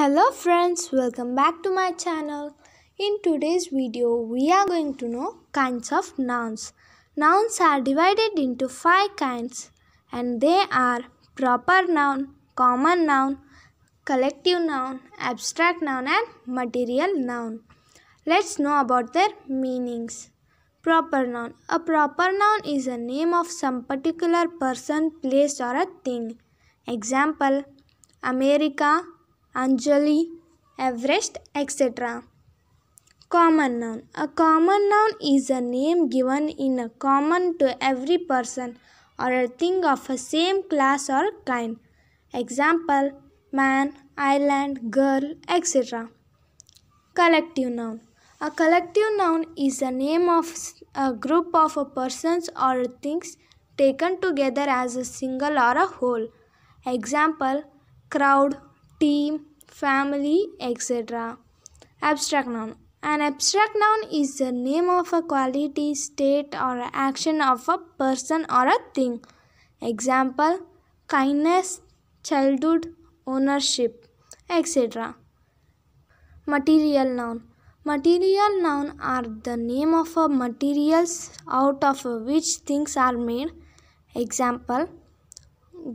Hello friends, welcome back to my channel. In today's video, we are going to know kinds of nouns. Nouns are divided into five kinds and they are proper noun, common noun, collective noun, abstract noun and material noun. Let's know about their meanings. Proper noun. A proper noun is a name of some particular person, place or a thing. Example, America, Anjali, Everest, etc. Common noun. A common noun is a name given in a common to every person or a thing of a same class or kind. Example, man, island, girl, etc. Collective noun. A collective noun is a name of a group of persons or things taken together as a single or a whole. Example, crowd, team, family, etc. Abstract noun An abstract noun is the name of a quality, state, or action of a person or a thing. Example kindness, childhood, ownership, etc. Material noun Material noun are the name of a materials out of which things are made. Example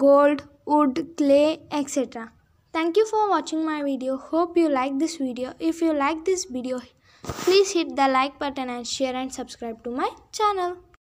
gold, wood, clay, etc. Thank you for watching my video. Hope you like this video. If you like this video, please hit the like button and share and subscribe to my channel.